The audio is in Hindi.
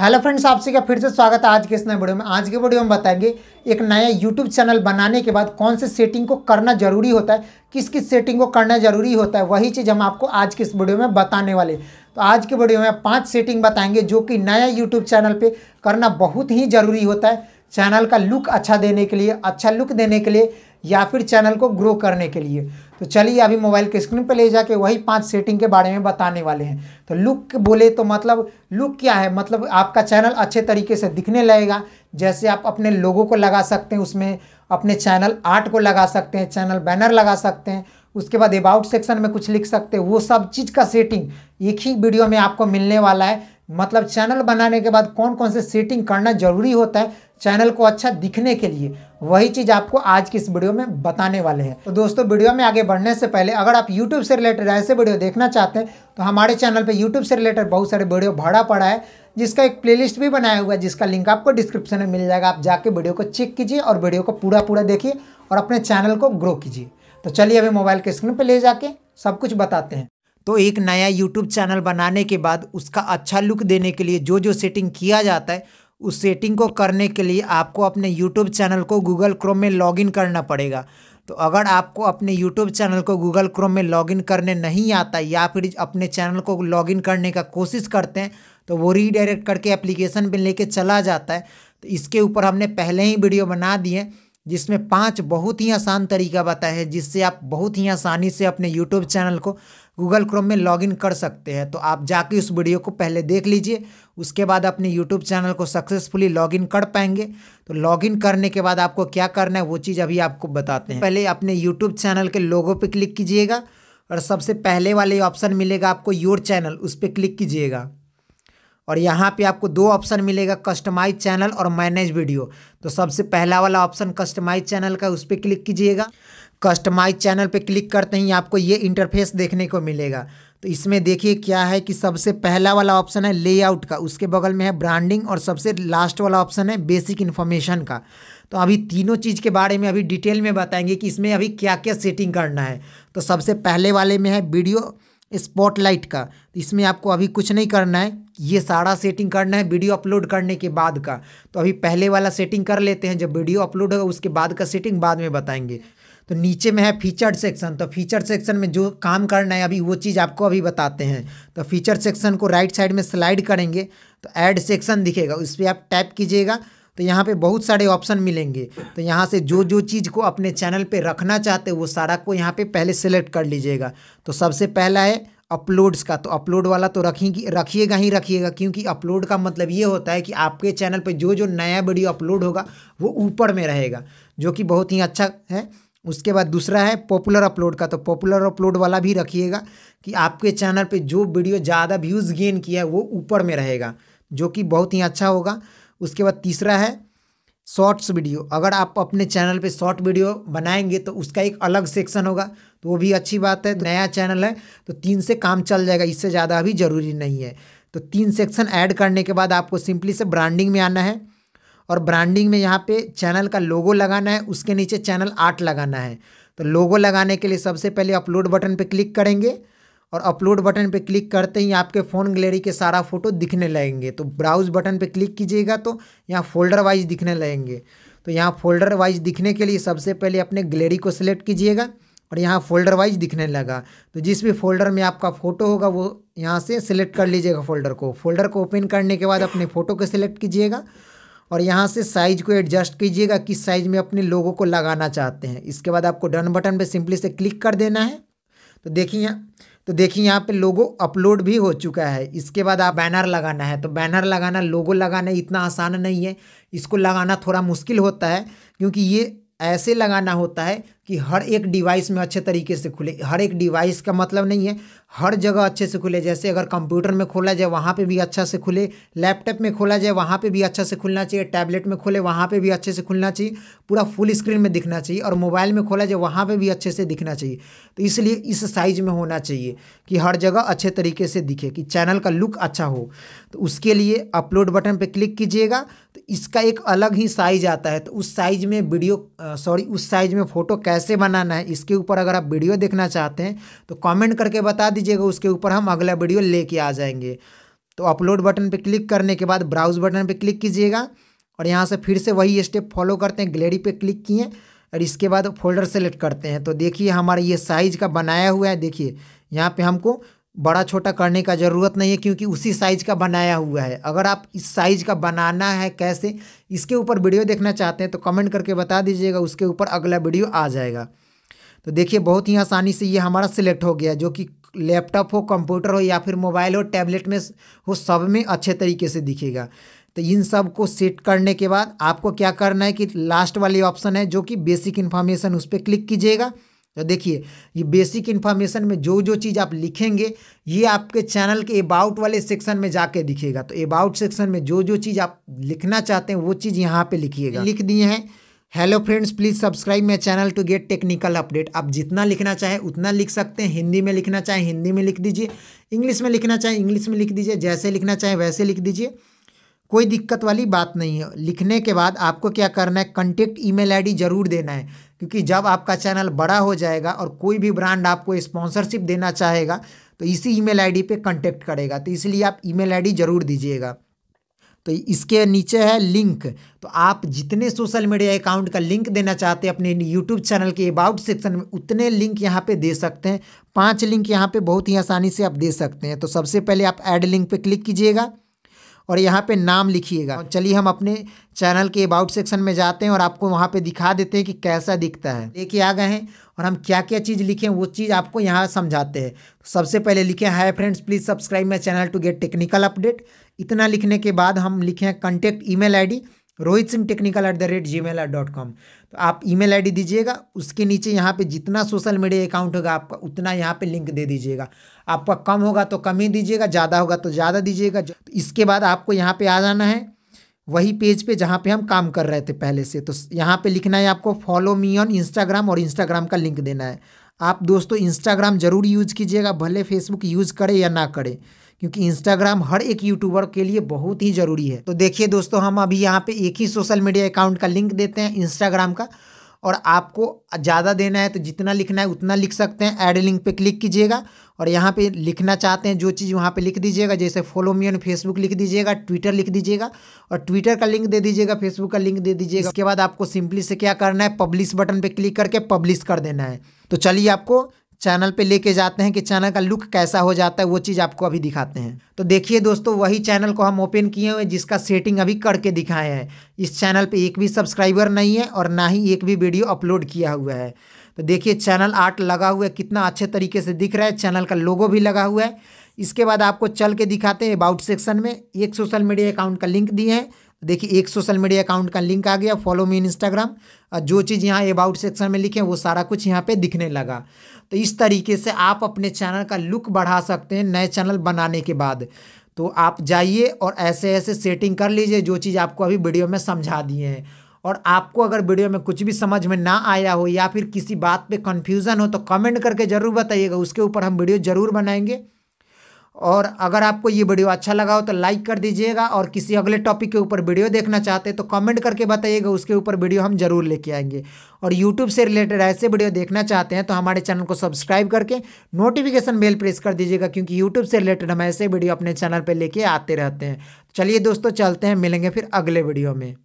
हेलो फ्रेंड्स आप सभी का फिर से स्वागत है आज के इस नए वीडियो में आज के वीडियो में बताएंगे एक नया यूट्यूब चैनल बनाने के बाद कौन से सेटिंग को करना जरूरी होता है किस किस सेटिंग को करना जरूरी होता है वही चीज़ हम आपको आज के इस वीडियो में बताने वाले तो आज के वीडियो में पाँच सेटिंग बताएंगे जो कि नया यूट्यूब चैनल पर करना बहुत ही ज़रूरी होता है चैनल का लुक अच्छा देने के लिए अच्छा लुक देने के लिए या फिर चैनल को ग्रो करने के लिए तो चलिए अभी मोबाइल के स्क्रीन पर ले जाके वही पांच सेटिंग के बारे में बताने वाले हैं तो लुक बोले तो मतलब लुक क्या है मतलब आपका चैनल अच्छे तरीके से दिखने लगेगा जैसे आप अपने लोगों को लगा सकते हैं उसमें अपने चैनल आर्ट को लगा सकते हैं चैनल बैनर लगा सकते हैं उसके बाद अबाउट सेक्शन में कुछ लिख सकते हैं वो सब चीज़ का सेटिंग एक ही वीडियो में आपको मिलने वाला है मतलब चैनल बनाने के बाद कौन कौन से सेटिंग करना जरूरी होता है चैनल को अच्छा दिखने के लिए वही चीज़ आपको आज की इस वीडियो में बताने वाले हैं तो दोस्तों वीडियो में आगे बढ़ने से पहले अगर आप YouTube से रिलेटेड ऐसे वीडियो देखना चाहते हैं तो हमारे चैनल पे YouTube से रिलेटेड बहुत सारे वीडियो भरा पड़ा है जिसका एक प्लेलिस्ट भी बनाया हुआ है जिसका लिंक आपको डिस्क्रिप्शन में मिल जाएगा आप जाके वीडियो को चेक कीजिए और वीडियो को पूरा पूरा देखिए और अपने चैनल को ग्रो कीजिए तो चलिए अभी मोबाइल के स्क्रीन पर ले जाके सब कुछ बताते हैं तो एक नया यूट्यूब चैनल बनाने के बाद उसका अच्छा लुक देने के लिए जो जो सेटिंग किया जाता है उस सेटिंग को करने के लिए आपको अपने यूट्यूब चैनल को गूगल क्रोम में लॉगिन करना पड़ेगा तो अगर आपको अपने यूट्यूब चैनल को गूगल क्रोम में लॉगिन करने नहीं आता या फिर अपने चैनल को लॉगिन करने का कोशिश करते हैं तो वो रीडायरेक्ट करके एप्लीकेशन में लेके चला जाता है तो इसके ऊपर हमने पहले ही वीडियो बना दिए जिसमें पांच बहुत ही आसान तरीका बताया है जिससे आप बहुत ही आसानी से अपने यूट्यूब चैनल को गूगल क्रोम में लॉगिन कर सकते हैं तो आप जाके उस वीडियो को पहले देख लीजिए उसके बाद अपने यूट्यूब चैनल को सक्सेसफुली लॉगिन कर पाएंगे तो लॉगिन करने के बाद आपको क्या करना है वो चीज़ अभी आपको बताते हैं पहले अपने यूट्यूब चैनल के लोगों पर क्लिक कीजिएगा और सबसे पहले वाले ऑप्शन मिलेगा आपको योर चैनल उस पर क्लिक कीजिएगा और यहाँ पे आपको दो ऑप्शन मिलेगा कस्टमाइज चैनल और मैनेज वीडियो तो सबसे पहला वाला ऑप्शन कस्टमाइज चैनल का उस पर क्लिक कीजिएगा कस्टमाइज चैनल पे क्लिक करते ही आपको ये इंटरफेस देखने को मिलेगा तो इसमें देखिए क्या है कि सबसे पहला वाला ऑप्शन है लेआउट का उसके बगल में है ब्रांडिंग और सबसे लास्ट वाला ऑप्शन है बेसिक इन्फॉर्मेशन का तो अभी तीनों चीज़ के बारे में अभी डिटेल में बताएंगे कि इसमें अभी क्या क्या सेटिंग करना है तो सबसे पहले वाले में है वीडियो स्पॉटलाइट का तो इसमें आपको अभी कुछ नहीं करना है ये सारा सेटिंग करना है वीडियो अपलोड करने के बाद का तो अभी पहले वाला सेटिंग कर लेते हैं जब वीडियो अपलोड होगा उसके बाद का सेटिंग बाद में बताएंगे तो नीचे में है फीचर सेक्शन तो फीचर सेक्शन में जो काम करना है अभी वो चीज़ आपको अभी बताते हैं तो फीचर सेक्शन को राइट साइड में स्लाइड करेंगे तो ऐड सेक्शन दिखेगा उस पर आप टैप कीजिएगा तो यहाँ पे बहुत सारे ऑप्शन मिलेंगे तो यहाँ से जो जो चीज़ को अपने चैनल पे रखना चाहते वो सारा को यहाँ पे पहले सेलेक्ट कर लीजिएगा तो सबसे पहला है अपलोड्स का तो अपलोड वाला तो रखेंगी रखिएगा ही रखिएगा क्योंकि अपलोड का मतलब ये होता है कि आपके चैनल पे जो जो नया वीडियो अपलोड होगा वो ऊपर में रहेगा जो कि बहुत ही अच्छा है उसके बाद दूसरा है पॉपुलर अपलोड का तो पॉपुलर अपलोड वाला भी रखिएगा कि आपके चैनल पे जो वीडियो ज़्यादा व्यूज़ गेन किया है वो ऊपर में रहेगा जो कि बहुत ही अच्छा होगा उसके बाद तीसरा है शॉर्ट्स वीडियो अगर आप अपने चैनल पे शॉर्ट वीडियो बनाएंगे तो उसका एक अलग सेक्शन होगा तो वो भी अच्छी बात है तो नया चैनल है तो तीन से काम चल जाएगा इससे ज़्यादा अभी ज़रूरी नहीं है तो तीन सेक्शन ऐड करने के बाद आपको सिंपली से ब्रांडिंग में आना है और ब्रांडिंग में यहाँ पे चैनल का लोगो लगाना है उसके नीचे चैनल आर्ट लगाना है तो लोगो लगाने के लिए सबसे पहले अपलोड बटन पे क्लिक करेंगे और अपलोड बटन पे क्लिक करते ही आपके फ़ोन गैलरी के सारा फ़ोटो दिखने लगेंगे तो ब्राउज़ बटन पे क्लिक कीजिएगा तो यहाँ फोल्डर वाइज दिखने लगेंगे तो यहाँ फोल्डर वाइज दिखने के लिए सबसे पहले अपने गैलरी को सिलेक्ट कीजिएगा और यहाँ फोल्डर वाइज दिखने लगा तो जिस भी फोल्डर में आपका फ़ोटो होगा वो यहाँ से सिलेक्ट कर लीजिएगा फोल्डर को फोल्डर को ओपन करने के बाद अपने फ़ोटो को सिलेक्ट कीजिएगा और यहाँ से साइज को एडजस्ट कीजिएगा किस साइज में अपने लोगों को लगाना चाहते हैं इसके बाद आपको डन बटन पर सिंपली से क्लिक कर देना है तो देखिए तो देखिए यहाँ पे लोगो अपलोड भी हो चुका है इसके बाद आप बैनर लगाना है तो बैनर लगाना लोगो लगाना इतना आसान नहीं है इसको लगाना थोड़ा मुश्किल होता है क्योंकि ये ऐसे लगाना होता है कि हर एक डिवाइस में अच्छे तरीके से खुले हर एक डिवाइस का मतलब नहीं है हर जगह अच्छे से खुले जैसे अगर कंप्यूटर में खोला जाए वहाँ पे भी अच्छा से खुले लैपटॉप में खोला जाए वहाँ पे भी अच्छा से खुलना चाहिए टैबलेट में खोले वहाँ पे भी अच्छे से खुलना चाहिए पूरा फुल स्क्रीन में दिखना चाहिए और मोबाइल में खोला जाए वहाँ पर भी अच्छे से दिखना चाहिए तो इसलिए इस साइज में होना चाहिए कि हर जगह अच्छे तरीके से दिखे कि चैनल का लुक अच्छा हो तो उसके लिए अपलोड बटन पर क्लिक कीजिएगा तो इसका एक अलग ही साइज आता है तो उस साइज में वीडियो सॉरी उस साइज में फ़ोटो कैसे कैसे बनाना है इसके ऊपर अगर आप वीडियो देखना चाहते हैं तो कमेंट करके बता दीजिएगा उसके ऊपर हम अगला वीडियो लेके आ जाएंगे तो अपलोड बटन पे क्लिक करने के बाद ब्राउज बटन पे क्लिक कीजिएगा और यहाँ से फिर से वही स्टेप फॉलो करते हैं ग्लेरी पे क्लिक किए और इसके बाद फोल्डर सेलेक्ट करते हैं तो देखिए हमारा ये साइज का बनाया हुआ है देखिए यहाँ पे हमको बड़ा छोटा करने का ज़रूरत नहीं है क्योंकि उसी साइज़ का बनाया हुआ है अगर आप इस साइज़ का बनाना है कैसे इसके ऊपर वीडियो देखना चाहते हैं तो कमेंट करके बता दीजिएगा उसके ऊपर अगला वीडियो आ जाएगा तो देखिए बहुत ही आसानी से ये हमारा सिलेक्ट हो गया जो कि लैपटॉप हो कंप्यूटर हो या फिर मोबाइल हो टैबलेट में हो सब में अच्छे तरीके से दिखेगा तो इन सब को सेट करने के बाद आपको क्या करना है कि लास्ट वाली ऑप्शन है जो कि बेसिक इन्फॉर्मेशन उस पर क्लिक कीजिएगा तो देखिए ये बेसिक इन्फॉर्मेशन में जो जो चीज़ आप लिखेंगे ये आपके चैनल के अबाउट वाले सेक्शन में जाके दिखेगा तो अबाउट सेक्शन में जो जो चीज़ आप लिखना चाहते हैं वो चीज़ यहाँ पे लिखिएगा लिख दिए हैं hello friends please subscribe my channel to get technical update आप जितना लिखना चाहें उतना लिख सकते हैं हिंदी में लिखना चाहें हिंदी में लिख दीजिए इंग्लिश में लिखना चाहें इंग्लिश में लिख दीजिए जैसे लिखना चाहें वैसे लिख दीजिए कोई दिक्कत वाली बात नहीं है लिखने के बाद आपको क्या करना है कंटेक्ट ईमेल आईडी जरूर देना है क्योंकि जब आपका चैनल बड़ा हो जाएगा और कोई भी ब्रांड आपको स्पॉन्सरशिप देना चाहेगा तो इसी ईमेल आईडी पे कंटेक्ट करेगा तो इसलिए आप ईमेल आईडी जरूर दीजिएगा तो इसके नीचे है लिंक तो आप जितने सोशल मीडिया अकाउंट का लिंक देना चाहते हैं अपने यूट्यूब चैनल के अबाउट सेक्शन में उतने लिंक यहाँ पे दे सकते हैं पांच लिंक यहाँ पे बहुत ही आसानी से आप दे सकते हैं तो सबसे पहले आप ऐड लिंक पे क्लिक कीजिएगा और यहाँ पे नाम लिखिएगा चलिए हम अपने चैनल के अबाउट सेक्शन में जाते हैं और आपको वहाँ पे दिखा देते हैं कि कैसा दिखता है लेके आ गए हैं और हम क्या क्या चीज़ लिखें वो चीज़ आपको यहाँ समझाते हैं तो सबसे पहले लिखें hi friends please subscribe my channel to get technical update इतना लिखने के बाद हम लिखें contact email Rohit Singh technical at the rate gmail at dot com तो आप ईमेल आईडी दीजिएगा उसके नीचे यहाँ पे जितना सोशल मीडिया अकाउंट होगा आपका उतना यहाँ पे लिंक दे दीजिएगा आपका कम होगा तो कम ही दीजिएगा ज़्यादा होगा तो ज़्यादा दीजिएगा तो इसके बाद आपको यहाँ पे आ जाना है वही पेज पे जहाँ पे हम काम कर रहे थे पहले से तो यहाँ पे लिखना है आपको फॉलो मी ऑन इंस्टाग्राम और इंस्टाग्राम का लिंक देना है आप दोस्तों इंस्टाग्राम ज़रूर यूज कीजिएगा भले फेसबुक यूज़ करे या ना करें क्योंकि इंस्टाग्राम हर एक यूट्यूबर के लिए बहुत ही ज़रूरी है तो देखिए दोस्तों हम अभी यहाँ पे एक ही सोशल मीडिया अकाउंट का लिंक देते हैं इंस्टाग्राम का और आपको ज़्यादा देना है तो जितना लिखना है उतना लिख सकते हैं ऐड लिंक पे क्लिक कीजिएगा और यहाँ पे लिखना चाहते हैं जो चीज़ वहाँ पे लिख दीजिएगा जैसे फॉलो मी ऑन फेसबुक लिख दीजिएगा ट्विटर लिख दीजिएगा और ट्विटर का लिंक दे दीजिएगा फेसबुक का लिंक दे दीजिएगा उसके बाद आपको सिंपली से क्या करना है पब्लिश बटन पर क्लिक करके पब्लिश कर देना है तो चलिए आपको चैनल पे लेके जाते हैं कि चैनल का लुक कैसा हो जाता है वो चीज़ आपको अभी दिखाते हैं तो देखिए दोस्तों वही चैनल को हम ओपन किए हुए जिसका सेटिंग अभी करके दिखाए हैं इस चैनल पे एक भी सब्सक्राइबर नहीं है और ना ही एक भी वीडियो अपलोड किया हुआ है तो देखिए चैनल आर्ट लगा हुआ है कितना अच्छे तरीके से दिख रहा है चैनल का लोगो भी लगा हुआ है इसके बाद आपको चल के दिखाते हैं अबाउट सेक्शन में एक सोशल मीडिया अकाउंट का लिंक दिए हैं देखिए एक सोशल मीडिया अकाउंट का लिंक आ गया फॉलो मी इन इंस्टाग्राम और जो चीज़ यहाँ अबाउट सेक्शन में लिखे वो सारा कुछ यहाँ पे दिखने लगा तो इस तरीके से आप अपने चैनल का लुक बढ़ा सकते हैं नए चैनल बनाने के बाद तो आप जाइए और ऐसे ऐसे सेटिंग कर लीजिए जो चीज़ आपको अभी वीडियो में समझा दिए हैं और आपको अगर वीडियो में कुछ भी समझ में ना आया हो या फिर किसी बात पे कन्फ्यूज़न हो तो कमेंट करके ज़रूर बताइएगा उसके ऊपर हम वीडियो ज़रूर बनाएंगे और अगर आपको ये वीडियो अच्छा लगा हो तो लाइक कर दीजिएगा और किसी अगले टॉपिक के ऊपर वीडियो देखना चाहते हैं तो कमेंट करके बताइएगा उसके ऊपर वीडियो हम जरूर लेके आएंगे और यूट्यूब से रिलेटेड ऐसे वीडियो देखना चाहते हैं तो हमारे चैनल को सब्सक्राइब करके नोटिफिकेशन बेल प्रेस कर दीजिएगा क्योंकि यूट्यूब से रिलेटेड हम ऐसे वीडियो अपने चैनल पर लेके आते रहते हैं चलिए दोस्तों चलते हैं मिलेंगे फिर अगले वीडियो में